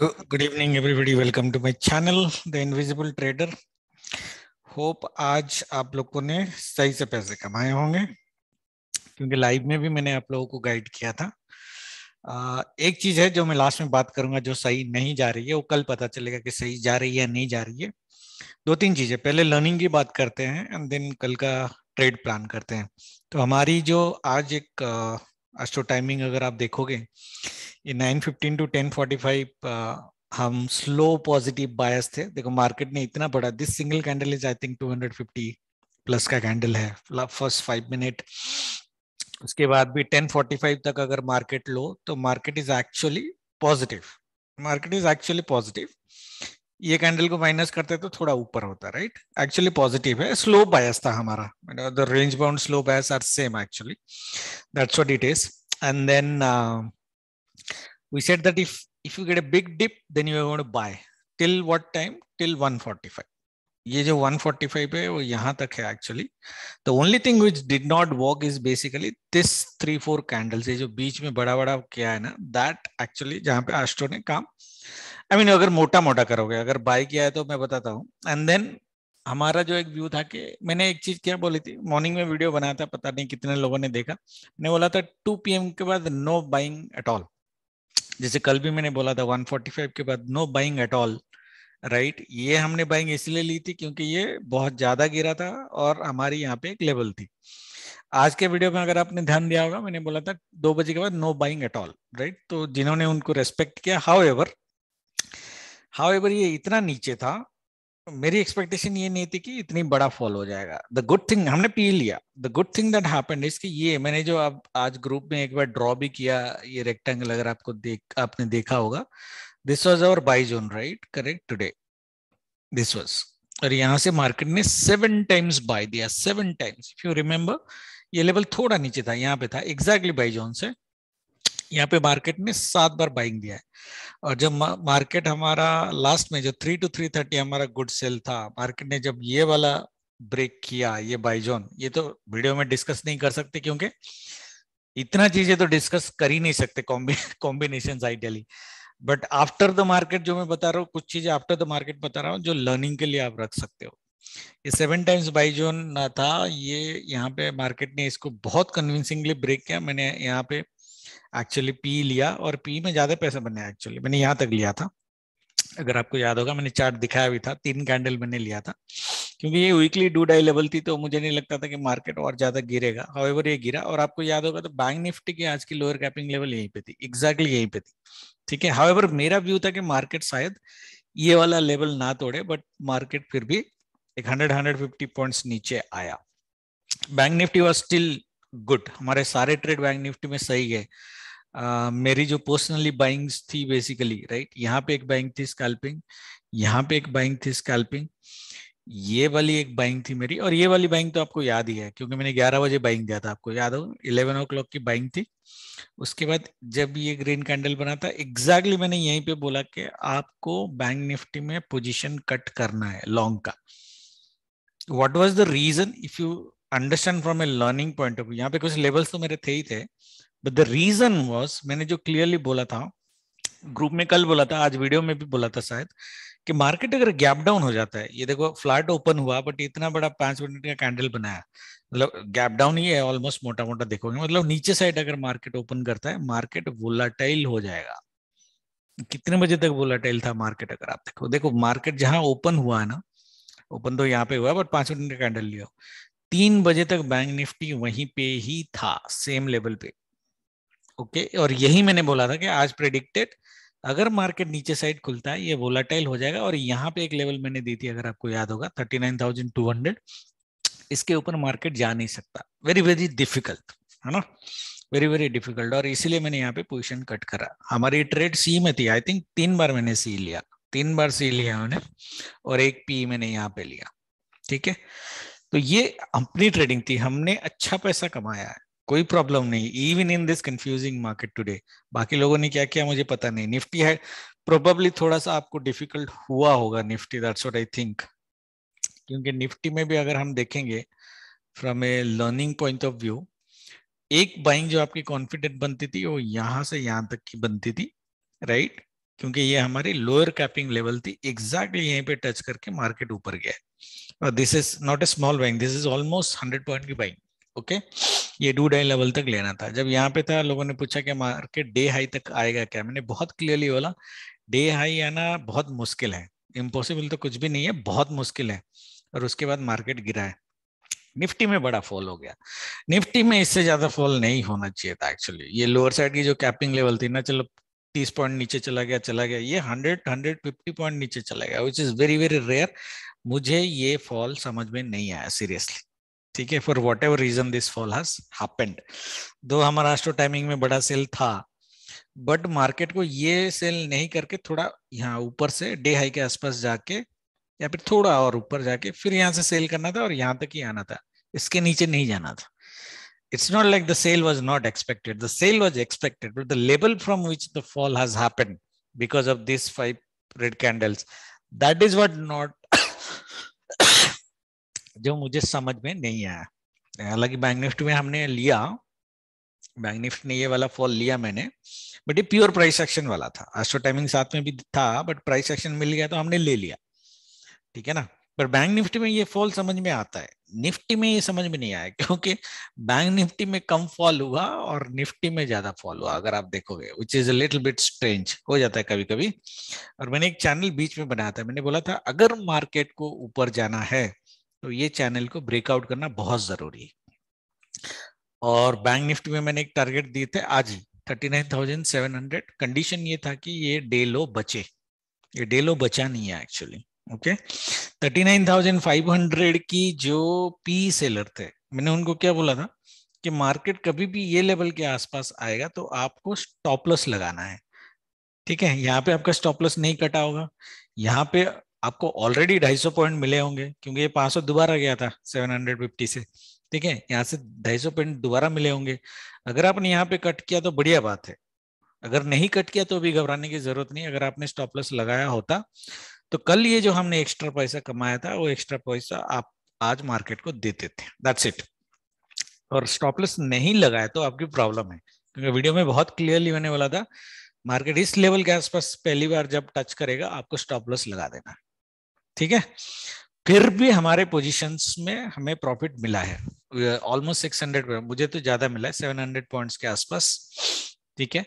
Good evening everybody welcome to my channel the invisible trader hope आज आप लोगों ने सही से पैसे कमाए होंगे क्योंकि लाइव में भी मैंने आप लोगों को गाइड किया था आ, एक चीज है जो मैं लास्ट में बात करूंगा जो सही नहीं जा रही है वो कल पता चलेगा कि सही जा रही है या नहीं जा रही है दो तीन चीजें पहले लर्निंग की बात करते हैं एंड देन कल का ट्रेड प्लान करते हैं तो हमारी जो आज एक अस्टो टाइमिंग अगर आप देखोगे ये 9:15 टू 10:45 हम स्लो पॉजिटिव बायस थे देखो मार्केट ने इतना बड़ा this single candle is I think 250 plus का कैंडल है फर्स्ट फाइव मिनट उसके बाद भी 10:45 तक अगर मार्केट लो तो market is actually positive market is actually positive ये कैंडल को माइनस करते तो थोड़ा ऊपर होता राइट एक्चुअली पॉजिटिव है स्लो बायस था हमारा the range bound slow bias are same actually that's what it is and then we said that if if you get a big dip then you are going to buy till what time till 145 ये जो 145 है वो यहां तक है actually the only thing which did not work is basically this three four candles ये जो बीच में बड़ा बड़ा किया है ना दैट एक्चुअली जहां पे एस्ट्रो ने काम आई मीन अगर मोटा मोटा करोगे अगर बाय किया है तो मैं बताता हूँ एंड देन हमारा जो एक व्यू था कि मैंने एक चीज क्या बोली थी मॉर्निंग में वीडियो बनाया था पता नहीं कितने लोगों ने देखा मैंने बोला था टू पी के बाद नो बाइंग एट ऑल जैसे कल भी मैंने बोला था 145 के बाद no buying at all right ये हमने बाइंग इसलिए ली थी क्योंकि ये बहुत ज्यादा गिरा था और हमारी यहाँ पे एक लेवल थी आज के वीडियो में अगर आपने ध्यान दिया होगा मैंने बोला था दो बजे के बाद no buying at all right तो जिन्होंने उनको रेस्पेक्ट किया हाउ एवर हाउ ये इतना नीचे था मेरी एक्सपेक्टेशन ये नहीं थी कि इतनी बड़ा फॉल हो जाएगा द गुड थिंग हमने पी लिया the good thing that happened is कि ये मैंने जो अब आज ग्रुप में एक बार ड्रॉ भी किया ये रेक्टेंगल अगर आपको देख आपने देखा होगा this was our buy zone right correct today this was और यहाँ से मार्केट ने सेवन टाइम्स बाय दिया seven times if you remember ये लेवल थोड़ा नीचे था यहाँ पे था एग्जैक्टली बाई जोन से यहाँ पे मार्केट ने सात बार बाइंग दिया है और जब मार्केट हमारा लास्ट में जो थ्री टू थ्री थर्टी हमारा गुड सेल था मार्केट ने जब ये वाला ब्रेक किया ये बाइजोन ये तो वीडियो में डिस्कस नहीं कर सकते क्योंकि इतना चीजें तो डिस्कस कर ही नहीं सकते combination ideally but after the market जो मैं बता रहा हूँ कुछ चीजें आफ्टर द मार्केट बता रहा हूँ जो लर्निंग के लिए आप रख सकते हो ये सेवन टाइम्स बाइजोन था ये यहाँ पे मार्केट ने इसको बहुत कन्विंसिंगली ब्रेक किया मैंने यहाँ पे एक्चुअली पी लिया और पी में ज्यादा पैसे बने एक्चुअली मैंने यहाँ तक लिया था अगर आपको याद होगा मैंने चार्ट दिखाया भी था तीन कैंडल मैंने लिया था क्योंकि ये वीकली डू डाई लेवल थी तो मुझे नहीं लगता था कि मार्केट और ज्यादा गिरेगा हाउएवर ये गिरा और आपको याद होगा तो बैंक निफ्टी की आज की लोअर कैपिंग लेवल यहीं पे थी एग्जैक्टली exactly यहीं पे थी ठीक है हाउएवर मेरा व्यू था कि मार्केट शायद ये वाला लेवल ना तोड़े बट मार्केट फिर भी एक हंड्रेड हंड्रेड फिफ्टी पॉइंट नीचे आया bank Nifty was still good हमारे सारे ट्रेड बैंक निफ्टी में सही है मेरी जो पर्सनली बाइंग्स थी बेसिकली राइट right? यहाँ पे एक बाइंग थी स्कैल्पिंग यहाँ पे एक बाइंग थी स्कैल्पिंग ये वाली एक बाइंग थी मेरी और ये वाली बाइंग तो आपको याद ही है क्योंकि मैंने 11 बजे बाइंग दिया था आपको याद हो 11 ओ क्लॉक की बाइंग थी उसके बाद जब ये ग्रीन कैंडल बना था एग्जैक्टली मैंने यहीं पे बोला कि आपको बैंक निफ्टी में पोजीशन कट करना है लॉन्ग का what was the reason if you understand from a learning point of view यहाँ पे कुछ लेवल्स तो मेरे थे ही थे बट द रीजन वॉज मैंने जो क्लियरली बोला था ग्रुप में कल बोला था आज वीडियो में भी बोला था शायद कि मार्केट अगर गैप डाउन हो जाता है ये देखो फ्लैट ओपन हुआ बट इतना बड़ा पांच मिनट का कैंडल बनाया मतलब गैप डाउन ही है ऑलमोस्ट मोटा मोटा देखोगे मतलब नीचे साइड अगर मार्केट ओपन करता है मार्केट वोलाटाइल हो जाएगा कितने बजे तक वोलाटाइल था मार्केट अगर आप देखो देखो मार्केट जहां ओपन हुआ है ना ओपन तो यहाँ पे हुआ बट पांच मिनट का कैंडल लिया तीन बजे तक बैंक निफ्टी वहीं पे ही था सेम लेवल पे ओके okay? और यही मैंने बोला था कि आज प्रेडिक्टेड अगर मार्केट नीचे साइड खुलता है ये वोलाटाइल हो जाएगा और यहाँ पे एक लेवल मैंने दी थी अगर आपको याद होगा thirty nine thousand two hundred इसके ऊपर मार्केट जा नहीं सकता वेरी वेरी डिफिकल्ट है ना वेरी वेरी डिफिकल्ट और इसीलिए मैंने यहाँ पे पोजिशन कट करा हमारी ट्रेड सी में थी आई थिंक तीन बार मैंने सी लिया तीन बार सी लिया मैंने और एक पी मैंने यहाँ पे लिया ठीक है तो ये अपनी ट्रेडिंग थी हमने अच्छा पैसा कमाया है कोई प्रॉब्लम नहीं even in this confusing market today बाकी लोगों ने क्या किया मुझे पता नहीं निफ्टी है प्रोबेबली थोड़ा सा आपको डिफिकल्ट हुआ होगा Nifty that's what I think क्योंकि निफ्टी में भी अगर हम देखेंगे from a learning point of view एक बाइंग जो आपकी कॉन्फिडेंट बनती थी वो यहां से यहां तक की बनती थी राइट right? क्योंकि ये हमारी लोअर कैपिंग लेवल थी एग्जैक्टली exactly यहीं पे टच करके मार्केट ऊपर गया और this is not a small buying this is almost hundred point की बाइंग ओके okay? ये डू डाई लेवल तक लेना था जब यहाँ पे था लोगों ने पूछा कि मार्केट डे हाई तक आएगा क्या मैंने बहुत क्लियरली बोला डे हाई आना बहुत मुश्किल है इम्पॉसिबल तो कुछ भी नहीं है बहुत मुश्किल है और उसके बाद मार्केट गिरा है निफ्टी में बड़ा फॉल हो गया निफ्टी में इससे ज्यादा फॉल नहीं होना चाहिए था एक्चुअली ये लोअर साइड की जो कैपिंग लेवल थी ना चलो तीस पॉइंट नीचे चला गया चला गया ये हंड्रेड हंड्रेड फिफ्टी पॉइंट नीचे चला गया which is very very rare मुझे ये फॉल समझ में नहीं आया सीरियसली ठीक है for whatever reason this fall has happened though हमारा स्टो टाइमिंग में बड़ा सेल था बट मार्केट को ये सेल नहीं करके थोड़ा यहाँ ऊपर से डे हाई के आसपास जाके या फिर थोड़ा और ऊपर जाके फिर यहाँ से सेल करना था और यहाँ तक ही आना था इसके नीचे नहीं जाना था it's not like the sell was not expected the sell was expected but the level from which the fall has happened because of this five red candles that is what not जो मुझे समझ में नहीं आया हालांकि bank Nifty में हमने लिया बैंक निफ्टी ने ये वाला फॉल लिया मैंने बट ये प्योर प्राइस एक्शन वाला था एस्ट्रो तो टाइमिंग साथ में भी था बट प्राइस एक्शन मिल गया तो हमने ले लिया ठीक है ना पर बैंक निफ्टी में ये फॉल समझ में आता है निफ्टी में ये समझ में नहीं आया क्योंकि बैंक निफ्टी में कम फॉल हुआ और निफ्टी में ज्यादा फॉल हुआ अगर आप देखोगे which is little bit strange हो जाता है कभी कभी और मैंने एक चैनल बीच में बनाया था मैंने बोला था अगर मार्केट को ऊपर जाना है तो ये चैनल को ब्रेकआउट करना बहुत जरूरी है और बैंक निफ्टी में मैंने एक टारगेट दिए थे आज ही thirty nine thousand seven hundred condition ये था कि ये डे लो बचे ये डे लो बचा नहीं है actually okay thirty nine thousand five hundred की जो पी सेलर थे मैंने उनको क्या बोला था कि मार्केट कभी भी ये लेवल के आसपास आएगा तो आपको स्टॉपलस लगाना है ठीक है यहाँ पे आपका स्टॉपलस नहीं कटा होगा यहाँ पे आपको ऑलरेडी सौ पॉइंट मिले होंगे क्योंकि ये 500 दोबारा गया था 750 से ठीक है यहाँ से सौ पॉइंट दोबारा मिले होंगे अगर आपने यहाँ पे कट किया तो बढ़िया बात है अगर नहीं कट किया तो भी घबराने की जरूरत नहीं अगर आपने स्टॉप लॉस लगाया होता तो कल ये जो हमने एक्स्ट्रा पैसा कमाया था वो एक्स्ट्रा पैसा आप आज मार्केट को देते थे दैट्स इट और स्टॉप लॉस नहीं लगाया तो आपकी प्रॉब्लम है क्योंकि वीडियो में बहुत क्लियरली होने वाला था मार्केट इस लेवल के आसपास पहली बार जब टच करेगा आपको स्टॉप लॉस लगा देना ठीक है फिर भी हमारे पोजीशंस में हमें प्रॉफिट मिला है ऑलमोस्ट सिक्स हंड्रेड मुझे तो ज्यादा मिला है सेवन हंड्रेड पॉइंट के आसपास ठीक है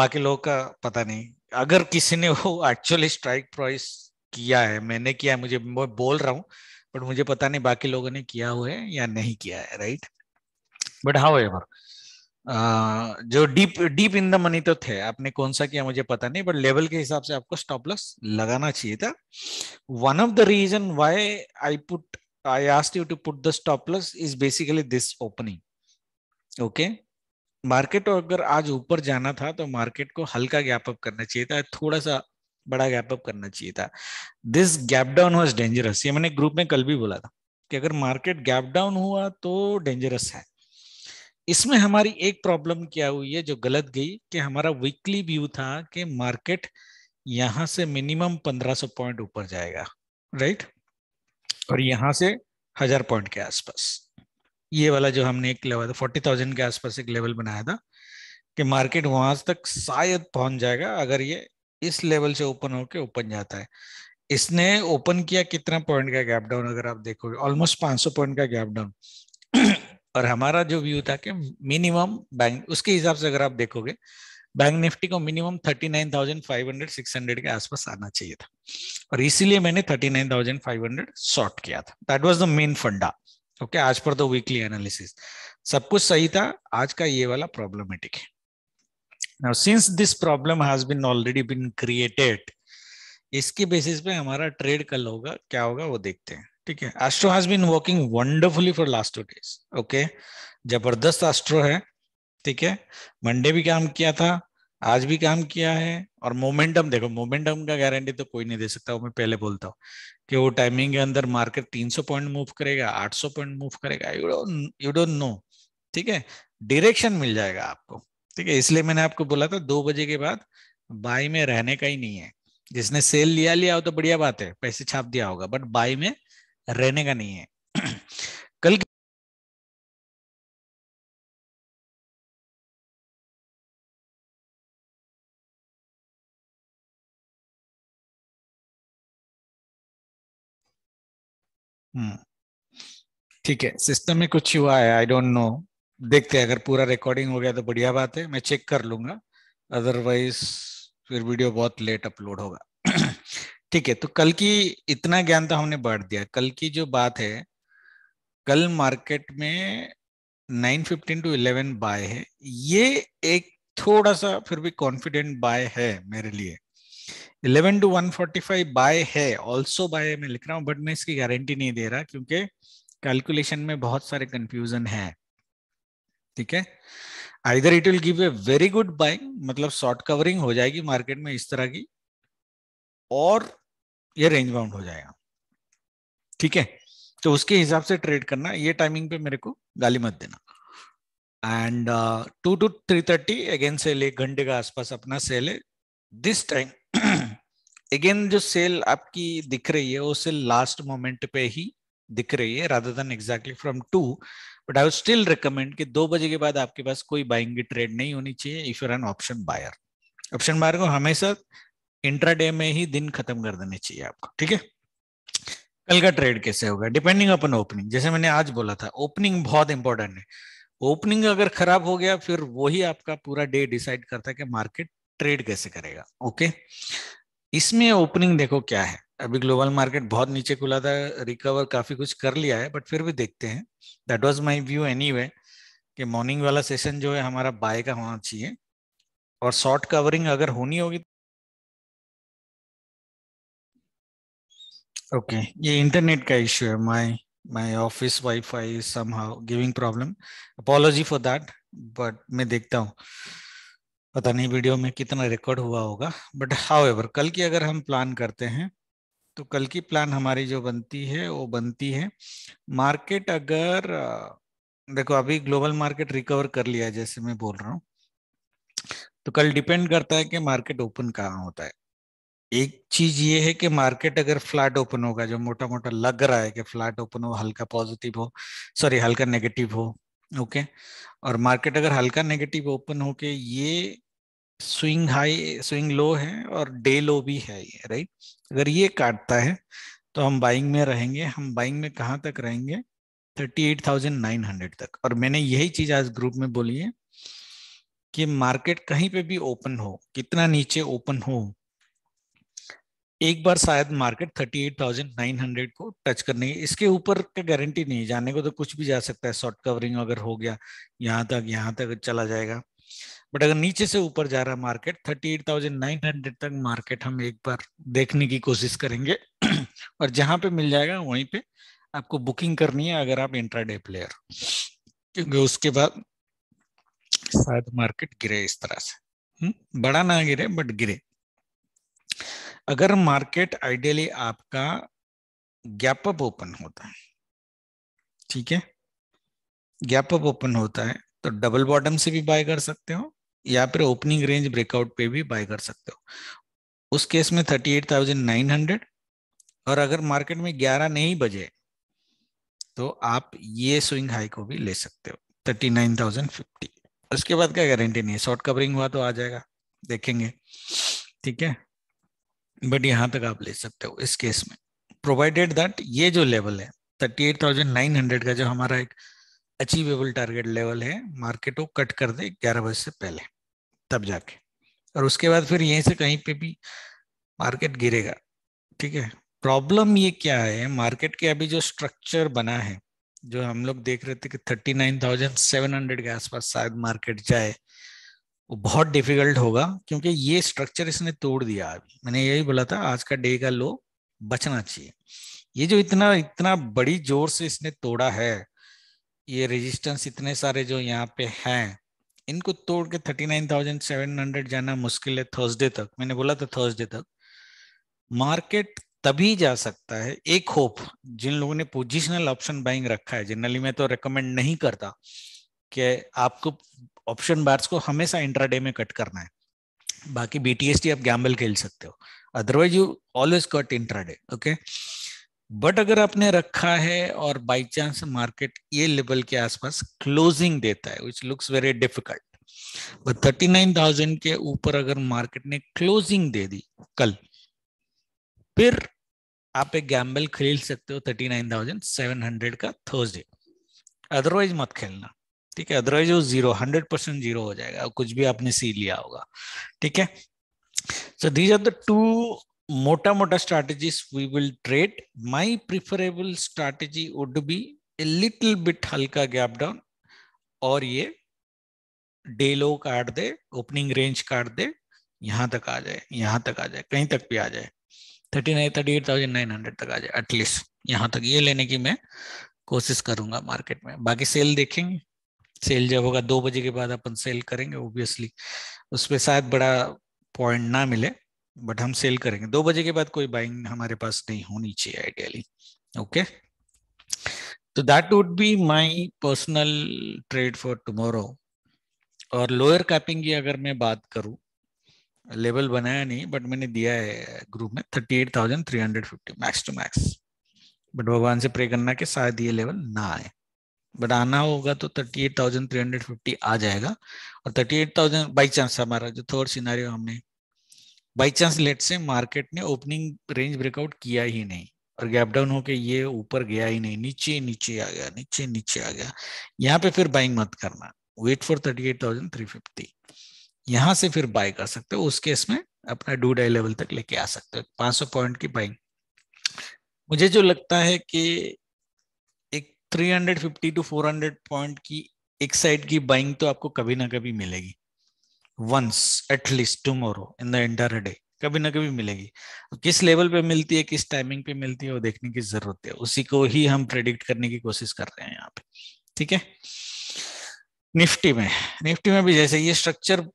बाकी लोगों का पता नहीं अगर किसी ने वो एक्चुअली स्ट्राइक प्राइस किया है मैंने किया है मुझे मैं बोल रहा हूँ बट मुझे पता नहीं बाकी लोगों ने किया हुआ है या नहीं किया है राइट बट हाउ एवर जो deep deep in the money तो थे आपने कौन सा किया मुझे पता नहीं बट लेवल के हिसाब से आपको स्टॉप लॉस लगाना चाहिए था one of the reason why I put I asked you to put the stop loss is basically this opening okay market अगर आज ऊपर जाना था तो मार्केट को हल्का गैप अप करना चाहिए था थोड़ा सा बड़ा गैप अप करना चाहिए था this gap down was dangerous ये मैंने ग्रुप में कल भी बोला था कि अगर मार्केट गैप डाउन हुआ तो डेंजरस है इसमें हमारी एक प्रॉब्लम क्या हुई है जो गलत गई कि हमारा वीकली व्यू था कि मार्केट यहां से मिनिमम 1500 पॉइंट ऊपर जाएगा राइट और यहां से हजार पॉइंट के आसपास ये वाला जो हमने एक लेवल फोर्टी थाउजेंड के आसपास एक लेवल बनाया था कि मार्केट वहां तक शायद पहुंच जाएगा अगर ये इस लेवल से ओपन होके ओपन जाता है इसने ओपन किया कितना पॉइंट का गैप डाउन अगर आप देखोगे ऑलमोस्ट 500 पॉइंट का गैप डाउन और हमारा जो व्यू था कि मिनिमम बैंक उसके हिसाब से अगर आप देखोगे बैंक निफ्टी को मिनिमम 39,500 600 के आसपास आना चाहिए था और इसीलिए मैंने 39,500 शॉर्ट किया था that was the main funda okay आज पर तो वीकली एनालिसिस सब कुछ सही था आज का ये वाला प्रॉब्लमेटिक है now since this problem has been already been created इसके बेसिस पे हमारा ट्रेड कल होगा क्या होगा वो देखते हैं ठीक है Astro has been working wonderfully for last two days okay जबरदस्त एस्ट्रो है ठीक है मंडे भी काम किया था आज भी काम किया है और मोमेंटम देखो मोमेंटम का गारंटी तो कोई नहीं दे सकता वो मैं पहले बोलता हूँ कि वो टाइमिंग के अंदर मार्केट 300 पॉइंट मूव करेगा 800 पॉइंट मूव करेगा you don't you don't know ठीक है डायरेक्शन मिल जाएगा आपको ठीक है इसलिए मैंने आपको बोला था दो बजे के बाद बाई में रहने का ही नहीं है जिसने सेल लिया लिया हो तो बढ़िया बात है पैसे छाप दिया होगा बट बाई में रहने का नहीं है कल हम्म। ठीक है सिस्टम में कुछ हुआ है आई डोंट नो देखते हैं अगर पूरा रिकॉर्डिंग हो गया तो बढ़िया बात है मैं चेक कर लूंगा अदरवाइज फिर वीडियो बहुत लेट अपलोड होगा ठीक है तो कल की इतना ज्ञान तो हमने बांट दिया कल की जो बात है कल मार्केट में 915 टू 11 बाय है ये एक थोड़ा सा फिर भी कॉन्फिडेंट बाय है मेरे लिए 11 टू 145 बाय है ऑल्सो बाय मैं लिख रहा हूँ बट मैं इसकी गारंटी नहीं दे रहा क्योंकि कैलकुलेशन में बहुत सारे कंफ्यूजन है ठीक है either it will give a very good buying मतलब शॉर्ट कवरिंग हो जाएगी मार्केट में इस तरह की और ये रेंज बाउंड हो जाएगा ठीक है तो उसके हिसाब से ट्रेड करना ये टाइमिंग पे मेरे को गाली मत देना and two to three thirty again sell एक घंटे का आसपास अपना सेल है दिस टाइम अगेन जो सेल आपकी दिख रही है वो सेल लास्ट मोमेंट पे ही दिख रही है rather than exactly from two but I would still recommend कि दो बजे के बाद आपके पास कोई बाइंग की ट्रेड नहीं होनी चाहिए if you an option buyer option buyer को हमेशा इंट्राडे में ही दिन खत्म कर देने चाहिए आपको ठीक है कल का ट्रेड कैसे होगा डिपेंडिंग अपन ओपनिंग जैसे मैंने आज बोला था ओपनिंग बहुत इंपॉर्टेंट है ओपनिंग अगर खराब हो गया फिर वही आपका पूरा डे डिसाइड करता है कि मार्केट ट्रेड कैसे करेगा ओके इसमें ओपनिंग देखो क्या है अभी ग्लोबल मार्केट बहुत नीचे खुला था रिकवर काफी कुछ कर लिया है बट फिर भी देखते हैं that was my view anyway कि मॉर्निंग वाला सेशन जो है हमारा बाय का होना चाहिए और शॉर्ट कवरिंग अगर होनी होगी ओके ये इंटरनेट का इश्यू है my my office WiFi somehow giving problem apology for that but मैं देखता हूँ पता नहीं वीडियो में कितना रिकॉर्ड हुआ होगा बट हाउ एवर कल की अगर हम प्लान करते हैं तो कल की प्लान हमारी जो बनती है वो बनती है मार्केट अगर देखो अभी ग्लोबल मार्केट रिकवर कर लिया जैसे मैं बोल रहा हूँ तो कल डिपेंड करता है कि मार्केट ओपन कहाँ होता है एक चीज ये है कि मार्केट अगर फ्लैट ओपन होगा जो मोटा मोटा लग रहा है कि फ्लैट ओपन हो हल्का पॉजिटिव हो सॉरी हल्का नेगेटिव हो ओके और मार्केट अगर हल्का नेगेटिव ओपन हो के ये स्विंग हाई स्विंग लो है और डे लो भी है ये राइट अगर ये काटता है तो हम बाइंग में रहेंगे हम बाइंग में कहाँ तक रहेंगे 38,900 तक और मैंने यही चीज आज ग्रुप में बोली है कि मार्केट कहीं पे भी ओपन हो कितना नीचे ओपन हो एक बार शायद मार्केट 38,900 को टच करने इसके ऊपर का गारंटी नहीं जाने को तो कुछ भी जा सकता है शॉर्ट कवरिंग अगर हो गया यहाँ तक यहाँ तक चला जाएगा बट अगर नीचे से ऊपर जा रहा मार्केट 38,900 तक मार्केट हम एक बार देखने की कोशिश करेंगे और जहां पे मिल जाएगा वहीं पे आपको बुकिंग करनी है अगर आप इंट्राडे प्लेयर क्योंकि उसके बाद शायद मार्केट गिरे इस तरह से हम्म, बड़ा ना गिरे बट गिरे अगर मार्केट आइडियली आपका गैप अप ओपन होता है ठीक है गैप अप ओपन होता है तो डबल बॉटम से भी बाय कर सकते हो या फिर ओपनिंग रेंज ब्रेकआउट पे भी बाय कर सकते हो उस केस में 38,900 और अगर मार्केट में 11 नहीं बजे तो आप ये स्विंग हाई को भी ले सकते हो 39,050 उसके बाद क्या गारंटी नहीं है शॉर्ट कवरिंग हुआ तो आ जाएगा देखेंगे ठीक है बट यहाँ तक आप ले सकते हो इस केस में प्रोवाइडेड दैट ये जो लेवल है 38,900 का जो हमारा एक अचीवेबल टारगेट लेवल है मार्केट को कट कर दे 11 बजे से पहले तब जाके और उसके बाद फिर यहीं से कहीं पे भी मार्केट गिरेगा ठीक है प्रॉब्लम ये क्या है मार्केट के अभी जो स्ट्रक्चर बना है जो हम लोग देख रहे थे कि 39,700 के आसपास शायद मार्केट जाए वो बहुत डिफिकल्ट होगा क्योंकि ये स्ट्रक्चर इसने तोड़ दिया अभी मैंने यही बोला था आज का डे का लो बचना चाहिए ये जो इतना इतना बड़ी जोर से इसने तोड़ा है ये रेजिस्टेंस इतने सारे जो यहाँ पे हैं इनको तोड़ के thirty nine thousand seven hundred जाना मुश्किल है थर्सडे तक मैंने बोला था थर्सडे तक मार्केट तभी जा सकता है एक होप जिन लोगों ने पोजिशनल ऑप्शन बाइंग रखा है जनरली मैं तो रिकमेंड नहीं करता कि आपको ऑप्शन बार्स को हमेशा इंट्राडे में कट करना है बाकी बीटीएसटी आप गैम्बल खेल सकते हो otherwise you always cut intraday okay but अगर आपने रखा है और बाई चांस मार्केट ये लेवल के आसपास क्लोजिंग देता है which looks very difficult but thirty nine thousand के ऊपर अगर मार्केट ने क्लोजिंग दे दी कल फिर आप एक गैम्बल खेल सकते हो thirty nine thousand seven hundred का थर्सडे अदरवाइज मत खेलना ठीक है अदरवाइज वो जीरो हंड्रेड परसेंट जीरो हो जाएगा कुछ भी आपने सी लिया होगा ठीक है so these are the two मोटा मोटा strategies we will trade my preferable strategy would be a little bit हल्का गैप डाउन और ये डे लो काट दे ओपनिंग रेंज काट दे यहां तक आ जाए यहां तक आ जाए कहीं तक भी आ जाए thirty nine thirty eight thousand nine hundred तक आ जाए एटलीस्ट यहां तक ये लेने की मैं कोशिश करूंगा मार्केट में बाकी सेल देखेंगे सेल जब होगा दो बजे के बाद अपन सेल करेंगे ऑब्वियसली उसमें शायद बड़ा पॉइंट ना मिले बट हम सेल करेंगे दो बजे के बाद कोई बाइंग हमारे पास नहीं होनी चाहिए आइडियली ओके तो that would be my personal trade for tomorrow और लोअर कैपिंग की अगर मैं बात करूं लेवल बनाया नहीं बट मैंने दिया है ग्रुप में thirty eight thousand three hundred fifty max to max but भगवान से प्रे करना कि शायद ये लेवल ना आए बढ़ाना होगा तो thirty eight thousand three hundred fifty आ जाएगा और thirty eight thousand by chance हमारा जो थर्ड सिनारियो हमने बाई चांस लेट से मार्केट ने ओपनिंग रेंज ब्रेकआउट किया ही नहीं और गैप डाउन होके ये ऊपर गया ही नहीं नीचे नीचे आ गया नीचे नीचे आ गया यहाँ पे फिर बाइंग मत करना wait for thirty eight thousand three fifty यहाँ से फिर बाय कर सकते हो उस केस में अपना डू डाई लेवल तक लेके आ सकते हो पांच सौ पॉइंट की बाइंग मुझे जो लगता है कि 350 टू 400 पॉइंट की एक साइड की बाइंग तो आपको कभी ना कभी मिलेगी once at least tomorrow in the entire day कभी ना कभी मिलेगी किस लेवल पे मिलती है किस टाइमिंग पे मिलती है वो देखने की जरूरत है उसी को ही हम प्रेडिक्ट करने की कोशिश कर रहे हैं यहाँ पे ठीक है निफ्टी में निफ्टी में भी जैसे ये स्ट्रक्चर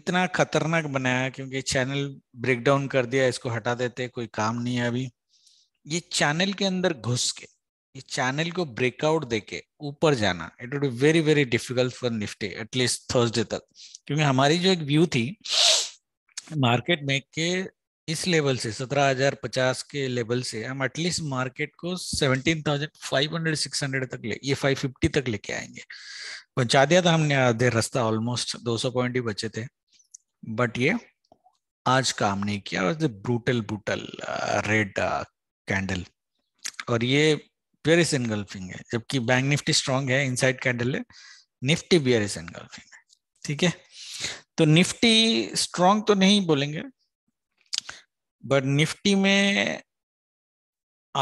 इतना खतरनाक बनाया क्योंकि चैनल ब्रेकडाउन कर दिया इसको हटा देते कोई काम नहीं है अभी ये चैनल के अंदर घुस के ये चैनल को ब्रेकआउट देके ऊपर जाना it would be very very difficult for Nifty at least Thursday तक क्योंकि हमारी जो एक व्यू थी मार्केट में के इस लेवल से सत्रह हजार पचास के लेवल से हम एटलीस्ट मार्केट को seventeen thousand five hundred six hundred तक ले ये फाइव फिफ्टी तक लेके आएंगे पहुंचा दिया था हमने आधे रास्ता ऑलमोस्ट दो सौ पॉइंट ही बचे थे बट ये आज काम नहीं किया ब्रूटल ब्रूटल रेड कैंडल और ये बेरिस एनगल्फिंग है जबकि बैंक निफ्टी स्ट्रांग है इनसाइड कैंडल है निफ्टी बेरिस एनगल्फिंग है ठीक है तो निफ्टी स्ट्रांग तो नहीं बोलेंगे बट निफ्टी में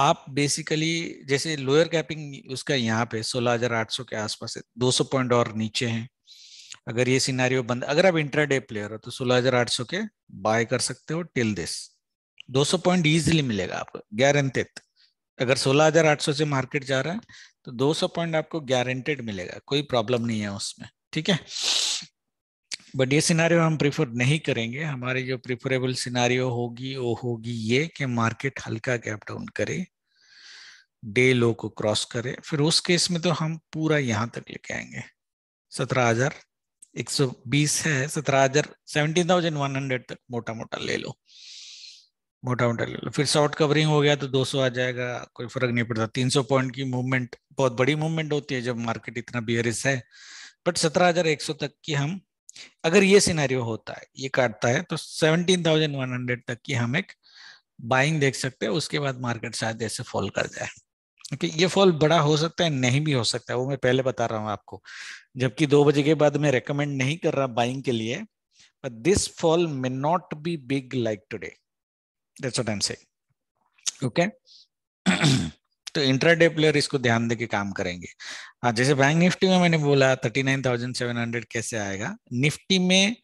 आप बेसिकली जैसे लोअर कैपिंग उसका यहाँ पे 16,800 के आसपास है 200 पॉइंट और नीचे हैं अगर ये सिनारियो बंद अगर आप इंट्राडे प्लेयर हो तो 16,800 के बाय कर सकते हो टिल दिस 200 पॉइंट इजीली मिलेगा आपको गारंटेड अगर 16,800 से मार्केट जा रहा है तो 200 पॉइंट आपको गारंटेड मिलेगा कोई प्रॉब्लम नहीं है उसमें ठीक है बट ये सिनारियो हम प्रीफर नहीं करेंगे हमारी जो प्रिफरेबल सिनारियो होगी वो होगी ये कि मार्केट हल्का गैप डाउन करे डे लो को क्रॉस करे फिर उस केस में तो हम पूरा यहाँ तक लेके आएंगे सत्रह हजार एक सौ बीस है सत्रह हजार सेवनटीन थाउजेंड वन हंड्रेड तक मोटा मोटा ले लो मोटा मोटा ले लो फिर शॉर्ट कवरिंग हो गया तो 200 आ जाएगा कोई फर्क नहीं पड़ता 300 पॉइंट की मूवमेंट बहुत बड़ी मूवमेंट होती है जब मार्केट इतना बियरिस है बट 17,100 तक की हम अगर ये सिनेरियो होता है ये काटता है तो 17,100 तक की हम एक बाइंग देख सकते हैं उसके बाद मार्केट शायद ऐसे फॉल कर जाए okay, ये फॉल बड़ा हो सकता है नहीं भी हो सकता है वो मैं पहले बता रहा हूँ आपको जबकि दो बजे के बाद मैं रेकमेंड नहीं कर रहा बाइंग के लिए but this fall may not be big like today that's what i'm saying okay तो इंट्राडे प्लेयर इसको ध्यान देके काम करेंगे आ, हाँ, जैसे बैंक निफ्टी में मैंने बोला 39,700 कैसे आएगा निफ्टी में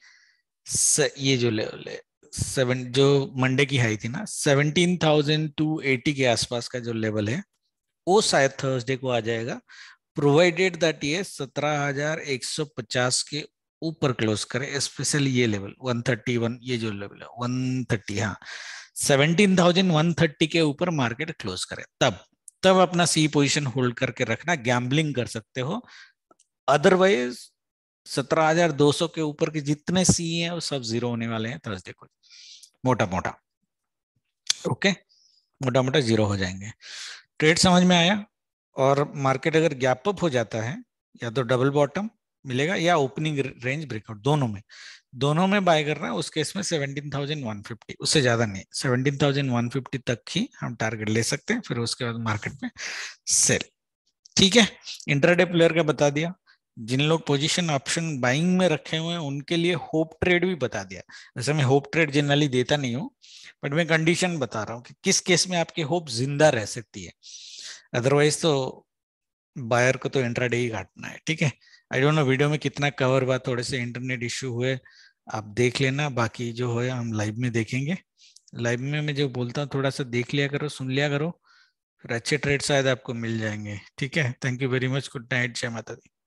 स, ये जो ले, ले सेवन जो मंडे की हाई थी ना 17,280 के आसपास का जो लेवल है वो शायद थर्सडे को आ जाएगा प्रोवाइडेड दैट ये 17,150 के ऊपर क्लोज करे स्पेशली ये लेवल 131 ये जो लेवल है 130 हाँ 17,130 के ऊपर मार्केट क्लोज करे तब तब अपना सी पोजीशन होल्ड करके रखना गैम्बलिंग कर सकते हो अदरवाइज 17,200 के ऊपर के जितने सी हैं वो सब जीरो होने वाले हैं थर्सडे को मोटा मोटा ओके मोटा मोटा जीरो हो जाएंगे ट्रेड समझ में आया और मार्केट अगर गैप अप हो जाता है या तो डबल बॉटम मिलेगा या ओपनिंग रेंज ब्रेकआउट दोनों में दोनों में बाय करना है उस केस में फिफ्टी उससे ज्यादा नहीं सेवनटीन थाउजेंड वन फिफ्टी तक ही हम टारगेट ले सकते हैं फिर उसके बाद मार्केट में सेल ठीक है इंटरडे प्लेयर का बता दिया जिन लोग पोजीशन ऑप्शन बाइंग में रखे हुए हैं उनके लिए होप ट्रेड भी बता दिया वैसे मैं होप ट्रेड जनरली देता नहीं हूँ बट मैं कंडीशन बता रहा हूँ कि किस केस में आपकी होप जिंदा रह सकती है अदरवाइज तो बायर को तो इंट्राडे ही काटना है ठीक है आई डोंट नो वीडियो में कितना कवर हुआ थोड़े से इंटरनेट इश्यू हुए आप देख लेना बाकी जो है हम लाइव में देखेंगे लाइव में मैं जो बोलता हूँ थोड़ा सा देख लिया करो सुन लिया करो फिर अच्छे ट्रेड शायद आपको मिल जाएंगे ठीक है thank you very much good night जय माता दी